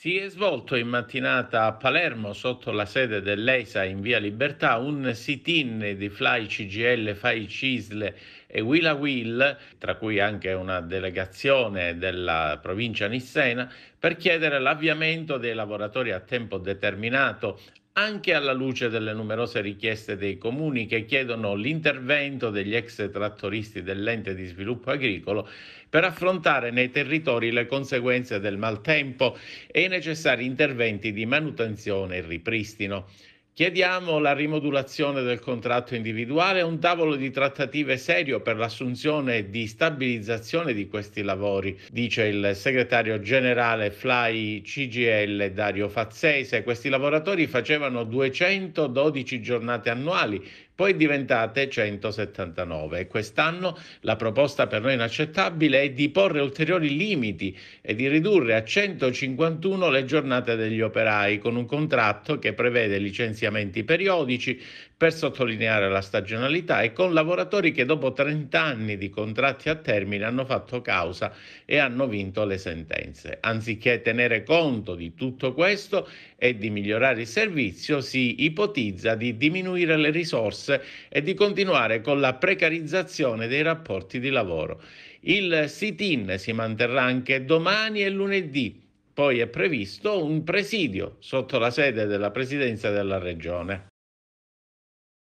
Si è svolto in mattinata a Palermo, sotto la sede dell'ESA in via Libertà, un sit-in di Fly CGL, Fai Cisle e Willa Will, tra cui anche una delegazione della provincia nissena, per chiedere l'avviamento dei lavoratori a tempo determinato anche alla luce delle numerose richieste dei comuni che chiedono l'intervento degli ex trattoristi dell'ente di sviluppo agricolo per affrontare nei territori le conseguenze del maltempo e i necessari interventi di manutenzione e ripristino. Chiediamo la rimodulazione del contratto individuale, un tavolo di trattative serio per l'assunzione di stabilizzazione di questi lavori, dice il segretario generale Fly CGL Dario Fazzese. Questi lavoratori facevano 212 giornate annuali, poi diventate 179. quest'anno la proposta per noi inaccettabile è di porre ulteriori limiti e di ridurre a 151 le giornate degli operai con un contratto che prevede licenziamenti ringraziamenti periodici per sottolineare la stagionalità e con lavoratori che dopo 30 anni di contratti a termine hanno fatto causa e hanno vinto le sentenze. Anziché tenere conto di tutto questo e di migliorare il servizio, si ipotizza di diminuire le risorse e di continuare con la precarizzazione dei rapporti di lavoro. Il sit-in si manterrà anche domani e lunedì poi è previsto un presidio sotto la sede della Presidenza della Regione.